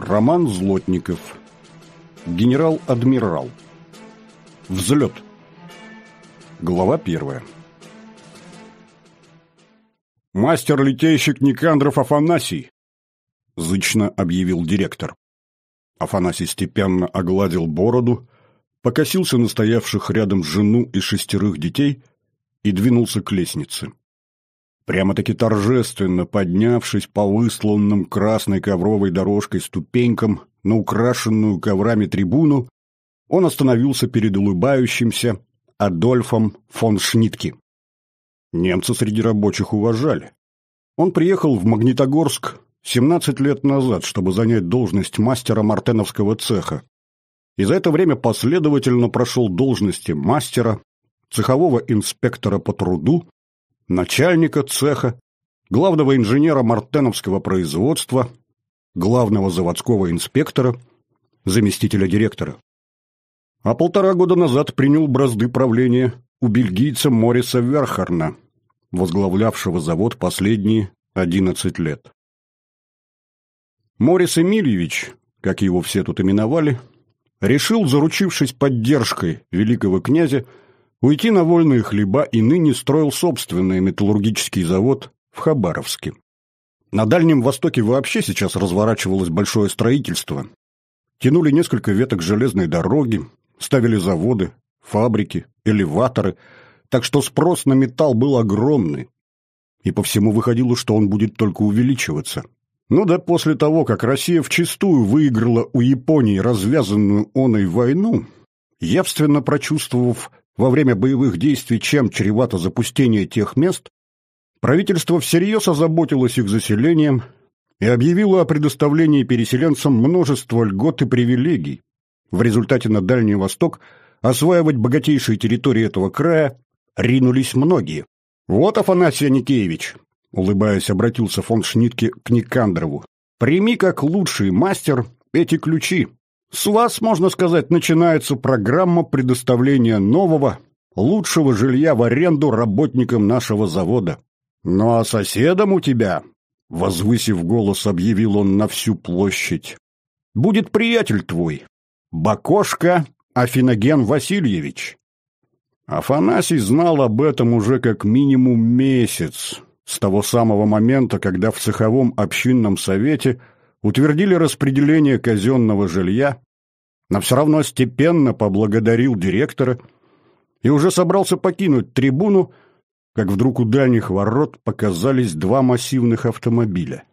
Роман Злотников. Генерал-адмирал. Взлет. Глава первая. «Мастер-летейщик Никандров Афанасий!» — зычно объявил директор. Афанасий степенно огладил бороду, покосился на стоявших рядом жену и шестерых детей и двинулся к лестнице прямо-таки торжественно поднявшись по выслонным красной ковровой дорожкой ступенькам на украшенную коврами трибуну, он остановился перед улыбающимся Адольфом фон Шнитке. Немца среди рабочих уважали. Он приехал в Магнитогорск 17 лет назад, чтобы занять должность мастера мартеновского цеха. И за это время последовательно прошел должности мастера, цехового инспектора по труду, начальника цеха, главного инженера мартеновского производства, главного заводского инспектора, заместителя директора. А полтора года назад принял бразды правления у бельгийца Мориса Верхарна, возглавлявшего завод последние 11 лет. Морис Эмильевич, как его все тут именовали, решил, заручившись поддержкой великого князя, уйти на вольные хлеба и ныне строил собственный металлургический завод в Хабаровске. На Дальнем Востоке вообще сейчас разворачивалось большое строительство. Тянули несколько веток железной дороги, ставили заводы, фабрики, элеваторы, так что спрос на металл был огромный. И по всему выходило, что он будет только увеличиваться. Ну да после того, как Россия вчистую выиграла у Японии развязанную оной войну, явственно прочувствовав во время боевых действий, чем чревато запустение тех мест, правительство всерьез озаботилось их заселением и объявило о предоставлении переселенцам множество льгот и привилегий. В результате на Дальний Восток осваивать богатейшие территории этого края ринулись многие. «Вот, Афанасий Аникеевич!» — улыбаясь, обратился фон Шнитке к Никандрову. «Прими как лучший мастер эти ключи. С вас, можно сказать, начинается программа предоставления нового, лучшего жилья в аренду работникам нашего завода. Ну а соседом у тебя, возвысив голос, объявил он на всю площадь, будет приятель твой, Бакошка Афиноген Васильевич. Афанасий знал об этом уже как минимум месяц, с того самого момента, когда в цеховом общинном совете – утвердили распределение казенного жилья, но все равно степенно поблагодарил директора и уже собрался покинуть трибуну, как вдруг у дальних ворот показались два массивных автомобиля.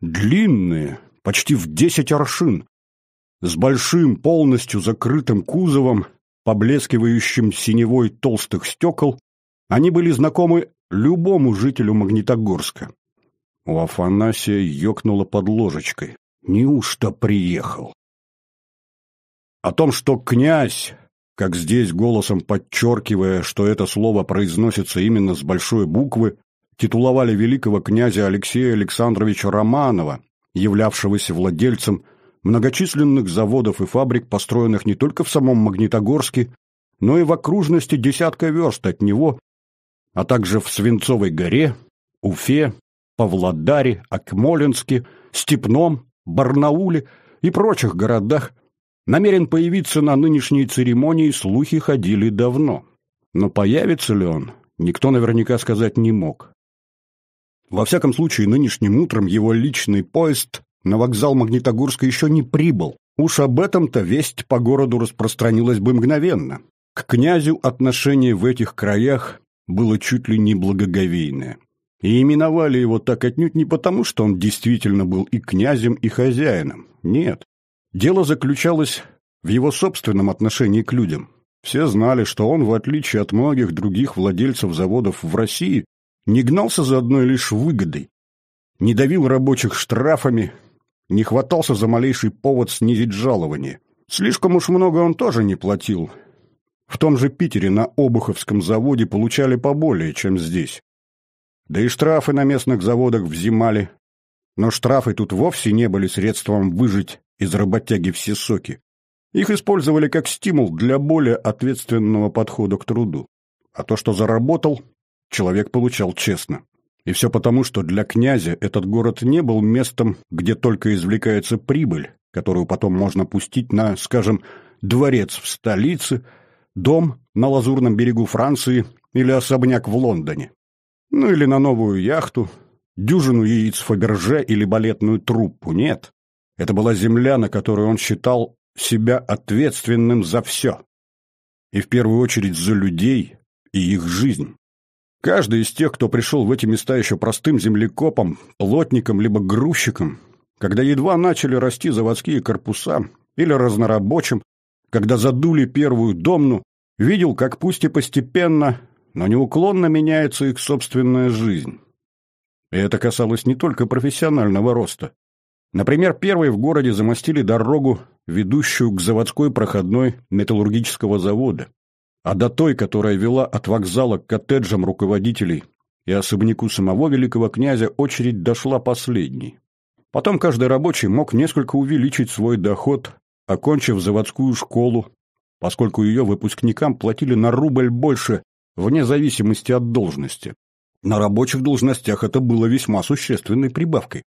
Длинные, почти в десять аршин, с большим полностью закрытым кузовом, поблескивающим синевой толстых стекол, они были знакомы любому жителю Магнитогорска. У Афанасия ёкнуло под ложечкой. Неужто приехал? О том, что князь, как здесь голосом подчеркивая, что это слово произносится именно с большой буквы, титуловали великого князя Алексея Александровича Романова, являвшегося владельцем многочисленных заводов и фабрик, построенных не только в самом Магнитогорске, но и в окружности десятка верст от него, а также в Свинцовой горе, Уфе, Павлодаре, Акмолинске, Степном, Барнауле и прочих городах намерен появиться на нынешней церемонии, слухи ходили давно. Но появится ли он, никто наверняка сказать не мог. Во всяком случае, нынешним утром его личный поезд на вокзал Магнитогорска еще не прибыл. Уж об этом-то весть по городу распространилась бы мгновенно. К князю отношение в этих краях было чуть ли не благоговейное. И именовали его так отнюдь не потому, что он действительно был и князем, и хозяином. Нет. Дело заключалось в его собственном отношении к людям. Все знали, что он, в отличие от многих других владельцев заводов в России, не гнался за одной лишь выгодой, не давил рабочих штрафами, не хватался за малейший повод снизить жалование. Слишком уж много он тоже не платил. В том же Питере на Обуховском заводе получали поболее, чем здесь. Да и штрафы на местных заводах взимали. Но штрафы тут вовсе не были средством выжить из работяги все соки. Их использовали как стимул для более ответственного подхода к труду. А то, что заработал, человек получал честно. И все потому, что для князя этот город не был местом, где только извлекается прибыль, которую потом можно пустить на, скажем, дворец в столице, дом на лазурном берегу Франции или особняк в Лондоне. Ну или на новую яхту, дюжину яиц Фаберже или балетную труппу. Нет. Это была земля, на которой он считал себя ответственным за все. И в первую очередь за людей и их жизнь. Каждый из тех, кто пришел в эти места еще простым землекопом, плотником либо грузчиком, когда едва начали расти заводские корпуса или разнорабочим, когда задули первую домну, видел, как пусть и постепенно, но неуклонно меняется их собственная жизнь. И это касалось не только профессионального роста. Например, первые в городе замостили дорогу, ведущую к заводской проходной металлургического завода, а до той, которая вела от вокзала к коттеджам руководителей и особняку самого великого князя, очередь дошла последней. Потом каждый рабочий мог несколько увеличить свой доход, окончив заводскую школу, поскольку ее выпускникам платили на рубль больше, вне зависимости от должности. На рабочих должностях это было весьма существенной прибавкой.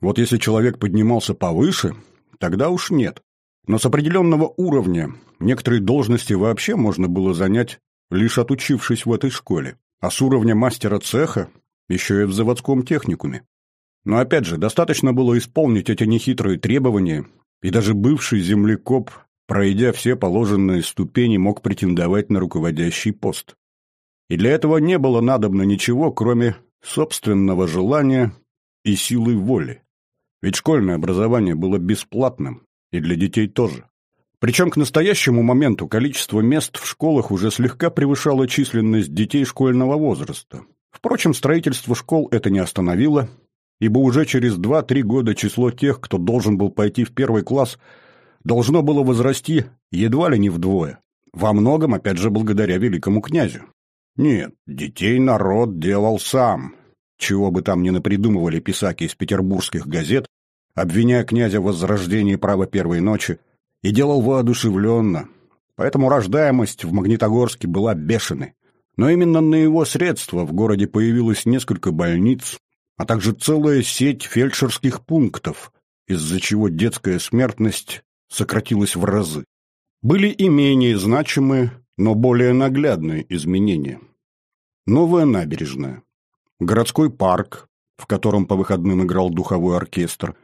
Вот если человек поднимался повыше, тогда уж нет. Но с определенного уровня некоторые должности вообще можно было занять, лишь отучившись в этой школе. А с уровня мастера цеха еще и в заводском техникуме. Но опять же, достаточно было исполнить эти нехитрые требования, и даже бывший землекоп, пройдя все положенные ступени, мог претендовать на руководящий пост. И для этого не было надобно ничего, кроме собственного желания и силы воли. Ведь школьное образование было бесплатным, и для детей тоже. Причем к настоящему моменту количество мест в школах уже слегка превышало численность детей школьного возраста. Впрочем, строительство школ это не остановило, ибо уже через 2-3 года число тех, кто должен был пойти в первый класс, должно было возрасти едва ли не вдвое. Во многом, опять же, благодаря великому князю. Нет, детей народ делал сам. Чего бы там ни напридумывали писаки из петербургских газет, обвиняя князя в возрождении права первой ночи, и делал воодушевленно. Поэтому рождаемость в Магнитогорске была бешеной. Но именно на его средства в городе появилось несколько больниц, а также целая сеть фельдшерских пунктов, из-за чего детская смертность сократилась в разы. Были и менее значимые, но более наглядные изменения. Новая набережная, городской парк, в котором по выходным играл духовой оркестр,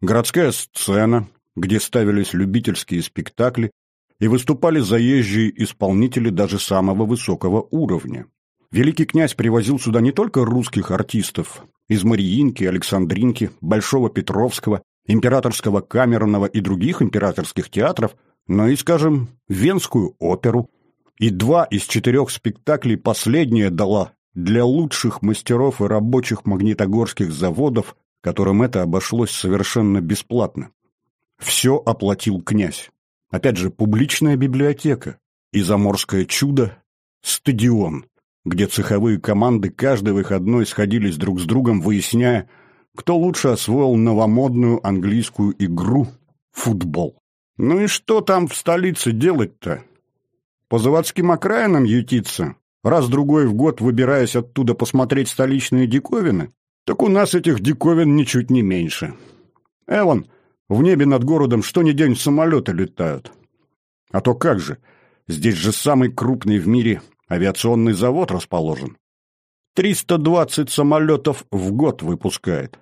городская сцена, где ставились любительские спектакли и выступали заезжие исполнители даже самого высокого уровня. Великий князь привозил сюда не только русских артистов из Мариинки, Александринки, Большого Петровского, Императорского Камерного и других императорских театров, но и, скажем, Венскую оперу, и два из четырех спектаклей последняя дала для лучших мастеров и рабочих магнитогорских заводов, которым это обошлось совершенно бесплатно. Все оплатил князь. Опять же, публичная библиотека, и заморское чудо – стадион, где цеховые команды каждый выходной сходились друг с другом, выясняя, кто лучше освоил новомодную английскую игру – футбол. Ну и что там в столице делать-то? По заводским окраинам ютиться, раз-другой в год выбираясь оттуда посмотреть столичные диковины, так у нас этих диковин ничуть не меньше. Эван, в небе над городом что ни день самолеты летают. А то как же, здесь же самый крупный в мире авиационный завод расположен. 320 самолетов в год выпускает.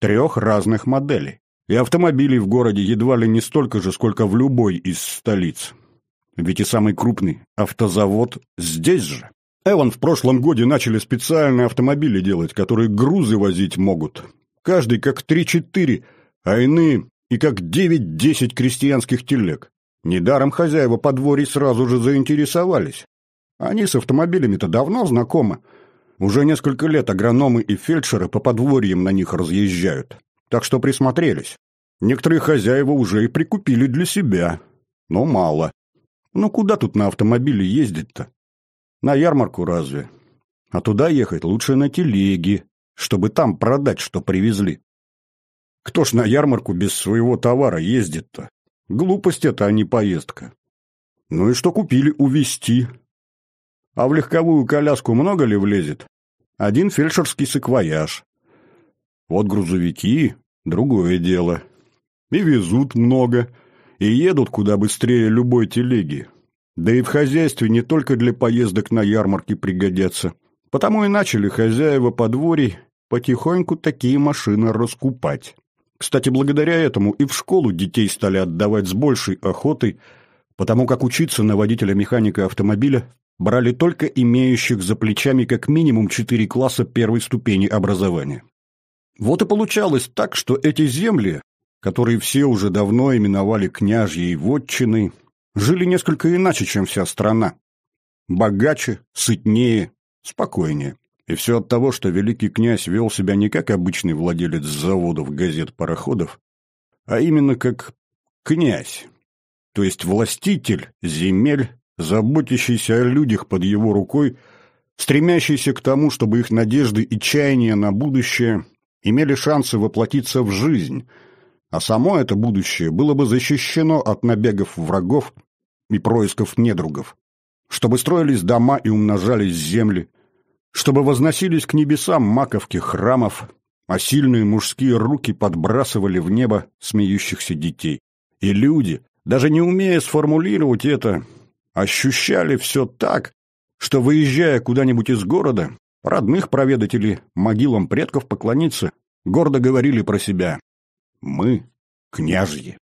Трех разных моделей. И автомобилей в городе едва ли не столько же, сколько в любой из столиц. Ведь и самый крупный автозавод здесь же. Эван в прошлом году начали специальные автомобили делать, которые грузы возить могут. Каждый как три-четыре, а иные и как девять-десять крестьянских телег. Недаром хозяева подворий сразу же заинтересовались. Они с автомобилями-то давно знакомы. Уже несколько лет агрономы и фельдшеры по подворьям на них разъезжают. Так что присмотрелись. Некоторые хозяева уже и прикупили для себя. Но мало. Ну куда тут на автомобиле ездить-то? На ярмарку разве? А туда ехать лучше на телеге, чтобы там продать, что привезли. Кто ж на ярмарку без своего товара ездит-то? Глупость это, а не поездка. Ну и что купили увезти? А в легковую коляску много ли влезет? Один фельдшерский саквояж. Вот грузовики — другое дело. И везут много и едут куда быстрее любой телеги. Да и в хозяйстве не только для поездок на ярмарки пригодятся. Потому и начали хозяева подворий потихоньку такие машины раскупать. Кстати, благодаря этому и в школу детей стали отдавать с большей охотой, потому как учиться на водителя-механика автомобиля брали только имеющих за плечами как минимум 4 класса первой ступени образования. Вот и получалось так, что эти земли которые все уже давно именовали княжьей вотчиной, жили несколько иначе, чем вся страна. Богаче, сытнее, спокойнее. И все от того, что великий князь вел себя не как обычный владелец заводов, газет, пароходов, а именно как князь, то есть властитель земель, заботящийся о людях под его рукой, стремящийся к тому, чтобы их надежды и чаяния на будущее имели шансы воплотиться в жизнь – а само это будущее было бы защищено от набегов врагов и происков недругов, чтобы строились дома и умножались земли, чтобы возносились к небесам маковки храмов, а сильные мужские руки подбрасывали в небо смеющихся детей. И люди, даже не умея сформулировать это, ощущали все так, что, выезжая куда-нибудь из города, родных проведать или могилам предков поклониться, гордо говорили про себя мы княжьи.